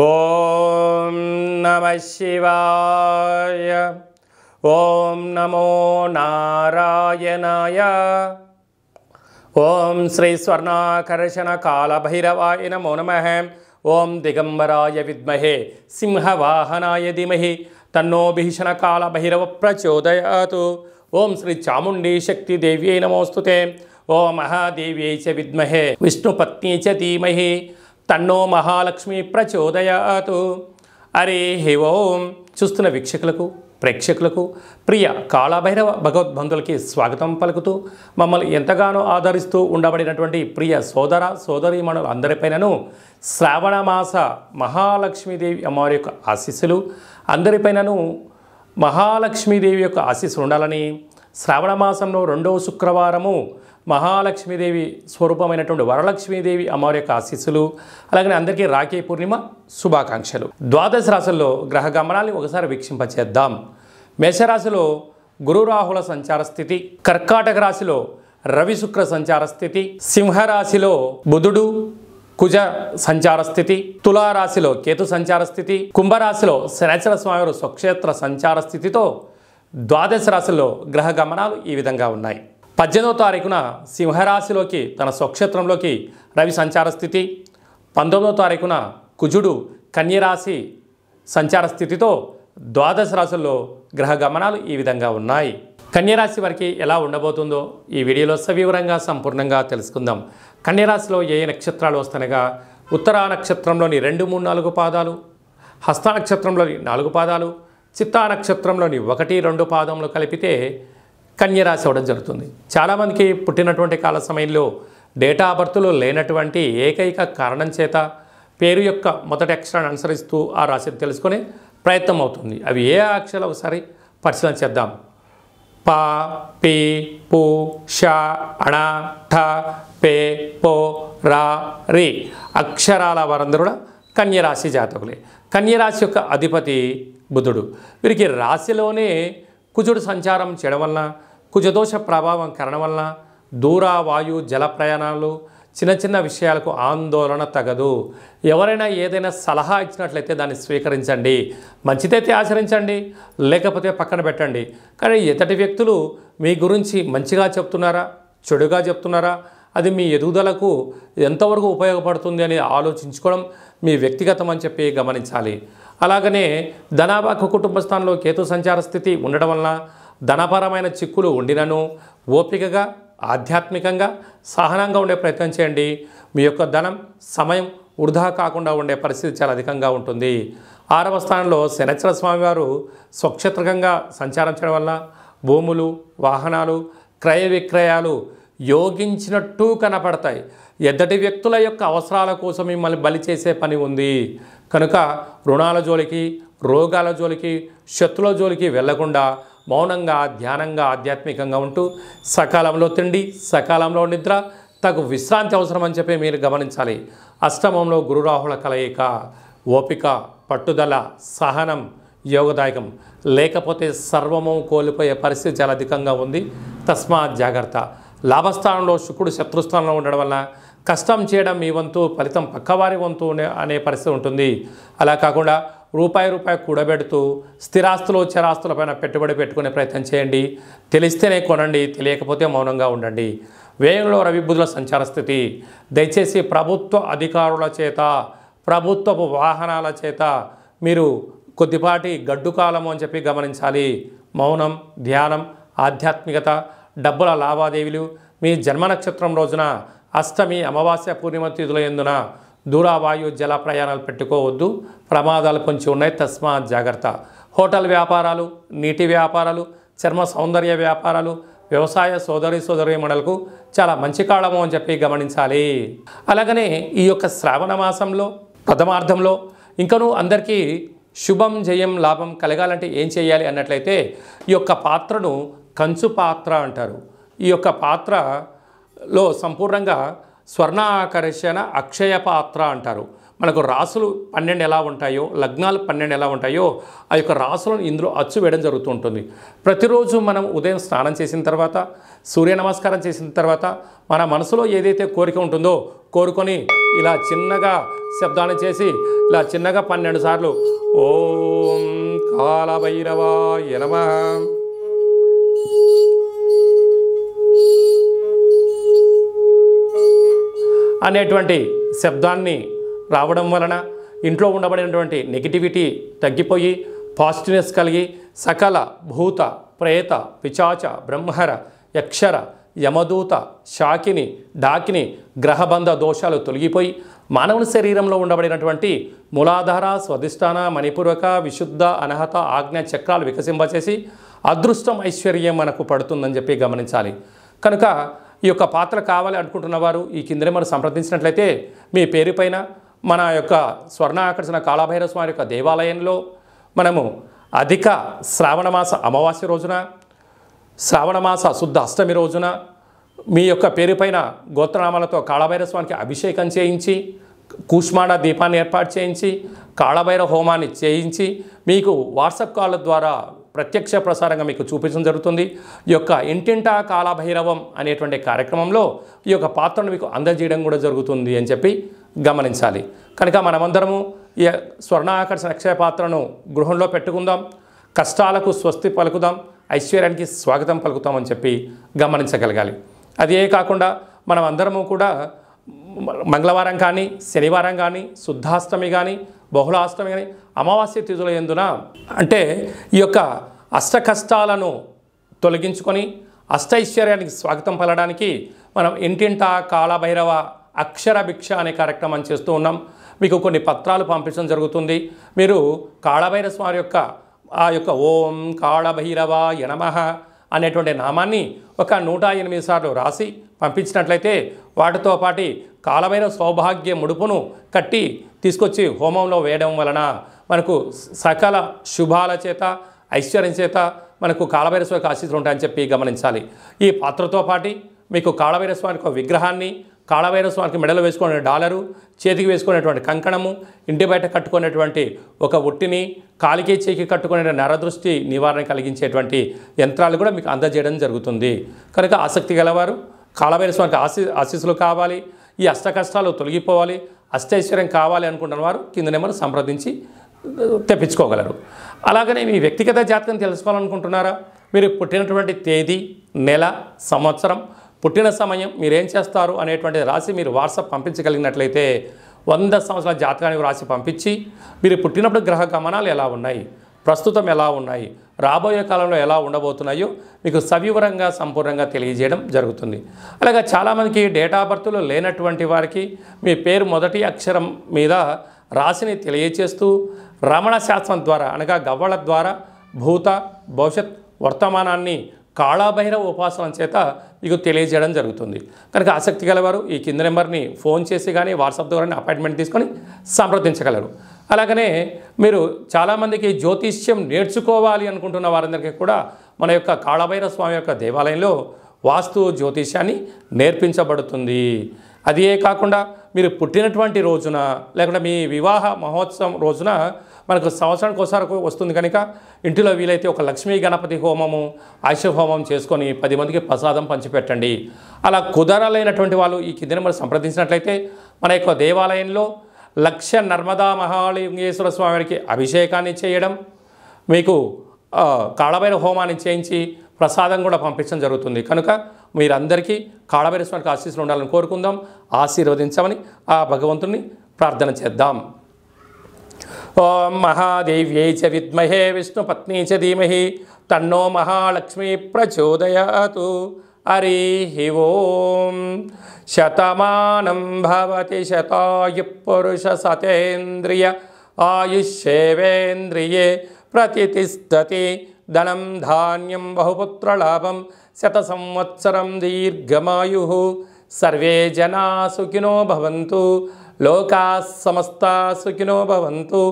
ఓం నమ శివాయ ఓం నమో నారాయణాయ ఓం శ్రీ స్వర్ణాకర్షణ కాళభైరవాయ నమో నమ ఓం దిగంబరాయ విద్మహే సింహవాహనాయ ధీమహి తన్నో భీషణ కాళభైరవ ప్రచోదయాతు ఓం శ్రీ చాముండీ శక్తి దేవ్యై నమోస్తుతే ఓ మహాదేవ్యై చ విద్మహే విష్ణుపత్ని చ ధీమహి తన్నో మహాలక్ష్మి ప్రచోదయాతు అరే హే ఓం చూస్తున్న వీక్షకులకు ప్రేక్షకులకు ప్రియ కాళభైరవ భగవద్బంధులకి స్వాగతం పలుకుతూ మమ్మల్ని ఎంతగానో ఆదరిస్తూ ఉండబడినటువంటి ప్రియ సోదర సోదరీమణులు అందరిపైనను శ్రావణ మాస మహాలక్ష్మీదేవి అమ్మవారి యొక్క ఆశీస్సులు అందరిపైనను మహాలక్ష్మీదేవి యొక్క ఆశీస్సులు ఉండాలని శ్రావణ మాసంలో రెండవ శుక్రవారము మహాలక్ష్మీదేవి స్వరూపమైనటువంటి వరలక్ష్మీదేవి అమ్మవారి యొక్క ఆశీస్సులు అలాగే అందరికీ రాఖీ పూర్ణిమ శుభాకాంక్షలు ద్వాదశ రాశుల్లో గ్రహ గమనాన్ని ఒకసారి వీక్షింపచేద్దాం మేషరాశిలో గురురాహుల సంచార స్థితి కర్కాటక రాశిలో రవి శుక్ర సంచార స్థితి సింహరాశిలో బుధుడు కుజ సంచార స్థితి తులారాశిలో కేతు సంచార స్థితి కుంభరాశిలో శనేశ్వర స్వామి స్వక్షేత్ర సంచార స్థితితో ద్వాదశ రాశుల్లో గ్రహ గమనాలు ఈ విధంగా ఉన్నాయి పద్దెనిమిదో తారీఖున సింహరాశిలోకి తన స్వక్షేత్రంలోకి రవి సంచార స్థితి పంతొమ్మిదవ తారీఖున కుజుడు కన్యరాశి సంచార స్థితితో ద్వాదశ రాశుల్లో గ్రహ గమనాలు ఈ విధంగా ఉన్నాయి కన్యరాశి వారికి ఎలా ఉండబోతుందో ఈ వీడియోలో సవివరంగా సంపూర్ణంగా తెలుసుకుందాం కన్యరాశిలో ఏ నక్షత్రాలు వస్తనగా ఉత్తరా నక్షత్రంలోని రెండు మూడు నాలుగు పాదాలు హస్త నక్షత్రంలోని నాలుగు పాదాలు చిత్తా నక్షత్రంలోని ఒకటి రెండు పాదములు కలిపితే కన్యరాశి అవ్వడం జరుగుతుంది చాలామందికి పుట్టినటువంటి కాల సమయంలో డేటా బర్త్లో లేనటువంటి ఏకైక కారణం చేత పేరు యొక్క మొదటి అక్షరాన్ని అనుసరిస్తూ ఆ రాశిని తెలుసుకునే ప్రయత్నం అవుతుంది అవి ఏ అక్షరాలు ఒకసారి పరిశీలన చేద్దాం పా పి పు ష అణ ఠ పే పో రా రి అక్షరాల వారందరూ కూడా కన్యరాశి జాతకులే కన్యరాశి యొక్క అధిపతి బుధుడు వీరికి రాశిలోనే కుజుడు సంచారం చేయడం వలన కుజదోష ప్రభావం కరణం వలన దూర వాయు జల ప్రయాణాలు చిన్న చిన్న విషయాలకు ఆందోళన తగదు ఎవరైనా ఏదైనా సలహా ఇచ్చినట్లయితే దాన్ని స్వీకరించండి మంచిదైతే ఆచరించండి లేకపోతే పక్కన పెట్టండి కానీ ఎతటి వ్యక్తులు మీ గురించి మంచిగా చెప్తున్నారా చెడుగా చెప్తున్నారా అది మీ ఎదుగుదలకు ఎంతవరకు ఉపయోగపడుతుంది అని ఆలోచించుకోవడం మీ వ్యక్తిగతం అని చెప్పి గమనించాలి అలాగనే ధనాభాక కుటుంబ స్థానంలో కేతు సంచార స్థితి ఉండడం వలన ధనపరమైన చిక్కులు ఉండినను ఓపికగా ఆధ్యాత్మికంగా సహనంగా ఉండే ప్రయత్నం చేయండి మీ యొక్క ధనం సమయం వృధా కాకుండా ఉండే పరిస్థితి చాలా అధికంగా ఉంటుంది ఆరవ స్థానంలో శనచర స్వామివారు స్వక్షేత్రకంగా సంచారం చేయడం వల్ల భూములు వాహనాలు క్రయ విక్రయాలు యోగించినట్టు కనపడతాయి ఎద్దటి వ్యక్తుల యొక్క అవసరాల కోసం మిమ్మల్ని బలి చేసే పని ఉంది కనుక రుణాల జోలికి రోగాల జోలికి శత్రుల జోలికి వెళ్లకుండా మౌనంగా ధ్యానంగా ఆధ్యాత్మికంగా ఉంటూ సకాలంలో తిండి సకాలంలో నిద్ర తగు విశ్రాంతి అవసరం అని చెప్పి మీరు గమనించాలి అష్టమంలో గురురాహుల కలయిక ఓపిక పట్టుదల సహనం యోగదాయకం లేకపోతే సర్వము కోల్పోయే పరిస్థితి చాలా అధికంగా ఉంది తస్మాత్ జాగ్రత్త లాభస్థానంలో శుక్రుడు శత్రుస్థానంలో ఉండడం వల్ల కష్టం చేయడం మీ వంతు ఫలితం పక్కవారి వంతు అనే పరిస్థితి ఉంటుంది అలా కాకుండా రూపాయి రూపాయి కూడబెడుతూ స్థిరాస్తులు చరాస్తులపైన పెట్టుబడి పెట్టుకునే ప్రయత్నం చేయండి తెలిస్తేనే కొనండి తెలియకపోతే మౌనంగా ఉండండి రవి రవిబుధుల సంచార స్థితి దయచేసి ప్రభుత్వ అధికారుల చేత ప్రభుత్వపు వాహనాల చేత మీరు కొద్దిపాటి గడ్డు కాలము అని చెప్పి గమనించాలి మౌనం ధ్యానం ఆధ్యాత్మికత డబ్బుల లావాదేవీలు మీ జన్మ నక్షత్రం రోజున అష్టమి అమావాస్య పూర్ణిమ తిథుల ఎందున దూరావాయు జల ప్రయాణాలు పెట్టుకోవద్దు ప్రమాదాలు కొంచెం ఉన్నాయి తస్మా జాగ్రత్త హోటల్ వ్యాపారాలు నీటి వ్యాపారాలు చర్మ సౌందర్య వ్యాపారాలు వ్యవసాయ సోదరి సోదరి మండలకు చాలా మంచి కాలము అని చెప్పి గమనించాలి అలాగనే ఈ యొక్క శ్రావణ మాసంలో ప్రథమార్థంలో ఇంకను అందరికీ శుభం జయం లాభం కలగాలంటే ఏం చేయాలి అన్నట్లయితే ఈ యొక్క పాత్రను కంచు పాత్ర అంటారు ఈ యొక్క పాత్రలో సంపూర్ణంగా స్వర్ణ ఆకర్షణ అక్షయ పాత్ర అంటారు మనకు రాసులు పన్నెండు ఎలా ఉంటాయో లగ్నాలు పన్నెండు ఎలా ఉంటాయో ఆ యొక్క రాసులను ఇందులో అచ్చు వేయడం జరుగుతూ ఉంటుంది ప్రతిరోజు మనం ఉదయం స్నానం చేసిన తర్వాత సూర్య నమస్కారం చేసిన తర్వాత మన మనసులో ఏదైతే కోరిక ఉంటుందో కోరుకొని ఇలా చిన్నగా శబ్దాన్ని చేసి ఇలా చిన్నగా పన్నెండు సార్లు ఓం కాలభైరవా ఎనమ అనేటువంటి శబ్దాన్ని రావడం వలన ఇంట్లో ఉండబడినటువంటి నెగిటివిటీ తగ్గిపోయి పాజిటివ్నెస్ కలిగి సకల భూత ప్రేత పిచాచ బ్రహ్మర యక్షర యమదూత శాకిని డాకిని గ్రహబంధ దోషాలు తొలగిపోయి మానవుని శరీరంలో ఉండబడినటువంటి మూలాధార స్వధిష్టాన మణిపూర్వక విశుద్ధ అనహత ఆజ్ఞ చక్రాలు వికసింపచేసి అదృష్టం ఐశ్వర్యం మనకు పడుతుందని చెప్పి గమనించాలి కనుక ఈ యొక్క పాత్ర కావాలి అనుకుంటున్నవారు ఈ కిందనే మనం సంప్రదించినట్లయితే మీ పేరుపైన మన యొక్క స్వర్ణ ఆకర్షణ కాళభైరవ స్వామి యొక్క దేవాలయంలో మనము అధిక శ్రావణమాస అమావాస్య రోజున శ్రావణమాస శుద్ధ అష్టమి రోజున మీ యొక్క పేరుపైన గోత్రనామాలతో కాళభైరవ స్వామికి అభిషేకం చేయించి కూష్మాడ దీపాన్ని ఏర్పాటు చేయించి కాళభైరవ హోమాన్ని చేయించి మీకు వాట్సాప్ కాల్ ద్వారా ప్రత్యక్ష ప్రసారంగా మీకు చూపించడం జరుగుతుంది ఈ యొక్క ఇంటింటా కాలభైరవం అనేటువంటి కార్యక్రమంలో ఈ యొక్క పాత్రను మీకు అందజేయడం కూడా జరుగుతుంది అని చెప్పి గమనించాలి కనుక మనమందరము ఈ ఆకర్షణ అక్షయ పాత్రను గృహంలో పెట్టుకుందాం కష్టాలకు స్వస్తి పలుకుదాం ఐశ్వర్యానికి స్వాగతం పలుకుతామని చెప్పి గమనించగలగాలి అదే కాకుండా మనం అందరము కూడా మంగళవారం కానీ శనివారం కానీ శుద్ధాష్టమి కానీ బహుళాష్టమి కానీ అమావాస్య తిథుల ఎందున అంటే ఈ యొక్క అష్ట కష్టాలను తొలగించుకొని అష్టైశ్వర్యానికి స్వాగతం పలడానికి మనం ఇంటింట కాళభైరవ అక్షర భిక్ష అనే కార్యక్రమం చేస్తూ ఉన్నాం మీకు కొన్ని పత్రాలు పంపించడం జరుగుతుంది మీరు కాళభైర యొక్క ఆ యొక్క ఓం కాళభైరవ యనమహ అనేటువంటి నామాన్ని ఒక నూట ఎనిమిది సార్లు రాసి పంపించినట్లయితే వాటితో పాటి కాలమైన సౌభాగ్య ముడుపును కట్టి తీసుకొచ్చి హోమంలో వేయడం వలన మనకు సకల శుభాల చేత ఐశ్వర్యం చేత మనకు కాళభైరస్వామికి ఆశీస్సులు ఉంటాయని చెప్పి గమనించాలి ఈ పాత్రతో పాటి మీకు కాళభైరస్వామికి ఒక విగ్రహాన్ని కాళభైరస్వామికి మెడలో వేసుకునే డాలరు చేతికి వేసుకునేటువంటి కంకణము ఇంటి బయట కట్టుకునేటువంటి ఒక ఒట్టిని కాలికి చేకి కట్టుకునే నరదృష్టి నివారణ కలిగించేటువంటి యంత్రాలు కూడా మీకు అందజేయడం జరుగుతుంది కనుక ఆసక్తి గలవారు కాళభైరస్వామికి ఆశి ఆశీస్సులు కావాలి ఈ అష్ట కష్టాలు తొలగిపోవాలి అష్టైశ్వర్యం కావాలి అనుకుంటున్న వారు కింద నెంబర్ సంప్రదించి తెప్పించుకోగలరు అలాగనే మీ వ్యక్తిగత జాతకం తెలుసుకోవాలనుకుంటున్నారా మీరు పుట్టినటువంటి తేదీ నెల సంవత్సరం పుట్టిన సమయం మీరేం చేస్తారు అనేటువంటిది రాసి మీరు వాట్సాప్ పంపించగలిగినట్లయితే వంద సంవత్సరాల జాతకానికి రాసి పంపించి మీరు పుట్టినప్పుడు గ్రహ గమనాలు ఎలా ఉన్నాయి ప్రస్తుతం ఎలా ఉన్నాయి రాబోయే కాలంలో ఎలా ఉండబోతున్నాయో మీకు సవివరంగా సంపూర్ణంగా తెలియజేయడం జరుగుతుంది అలాగే చాలామందికి డేట్ ఆఫ్ బర్త్లు లేనటువంటి వారికి మీ పేరు మొదటి అక్షరం మీద రాశిని తెలియచేస్తూ రమణ శాస్త్రం ద్వారా అనగా గవ్వళ ద్వారా భూత భవిష్యత్ వర్తమానాన్ని కాళాభైరవ ఉపాసన చేత మీకు తెలియజేయడం జరుగుతుంది కనుక ఆసక్తి గలవారు ఈ కింద నెంబర్ని ఫోన్ చేసి కానీ వాట్సాప్ ద్వారా అపాయింట్మెంట్ తీసుకొని సంప్రదించగలరు అలాగనే మీరు చాలామందికి జ్యోతిష్యం నేర్చుకోవాలి అనుకుంటున్న వారందరికీ కూడా మన యొక్క కాళభైరవ స్వామి యొక్క దేవాలయంలో వాస్తు జ్యోతిష్యాన్ని నేర్పించబడుతుంది అదే కాకుండా మీరు పుట్టినటువంటి రోజున లేకుండా మీ వివాహ మహోత్సవం రోజున మనకు సంవత్సరానికి ఒకసారి వస్తుంది కనుక ఇంటిలో వీలైతే ఒక లక్ష్మీ గణపతి హోమము ఆయుష హోమం చేసుకొని పది మందికి ప్రసాదం పంచిపెట్టండి అలా కుదరలేనటువంటి వాళ్ళు ఈ కిందని మనం సంప్రదించినట్లయితే మన యొక్క దేవాలయంలో లక్ష నర్మదా మహాలింగేశ్వర స్వామికి అభిషేకాన్ని చేయడం మీకు కాళభైర హోమాన్ని చేయించి ప్రసాదం కూడా పంపించడం జరుగుతుంది కనుక మీరందరికీ కాళభైర స్వామికి ఆశీస్సులు ఉండాలని కోరుకుందాం ఆశీర్వదించమని ఆ భగవంతుని ప్రార్థన చేద్దాం ॐ महादेव्यै च विद्महे विष्णुपत्नी च धीमहि तन्नो महालक्ष्मी प्रचोदयातु हरिः ॐ शतमानं भवति शतायुपुरुषशतेन्द्रिय आयुष्येवेन्द्रिये प्रतितिष्ठति धनं धान्यं बहुपुत्रलाभं शतसंवत्सरं दीर्घमायुः सर्वे जनाः सुखिनो भवन्तु लोका समस्ता सुखिनो भवन्तु